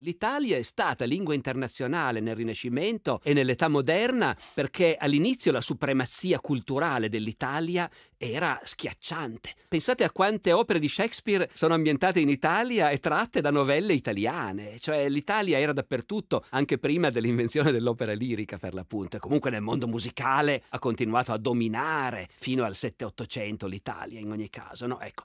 L'Italia è stata lingua internazionale nel Rinascimento e nell'età moderna perché all'inizio la supremazia culturale dell'Italia era schiacciante. Pensate a quante opere di Shakespeare sono ambientate in Italia e tratte da novelle italiane, cioè l'Italia era dappertutto anche prima dell'invenzione dell'opera lirica per l'appunto e comunque nel mondo musicale ha continuato a dominare fino al 7-800 l'Italia in ogni caso, no? Ecco.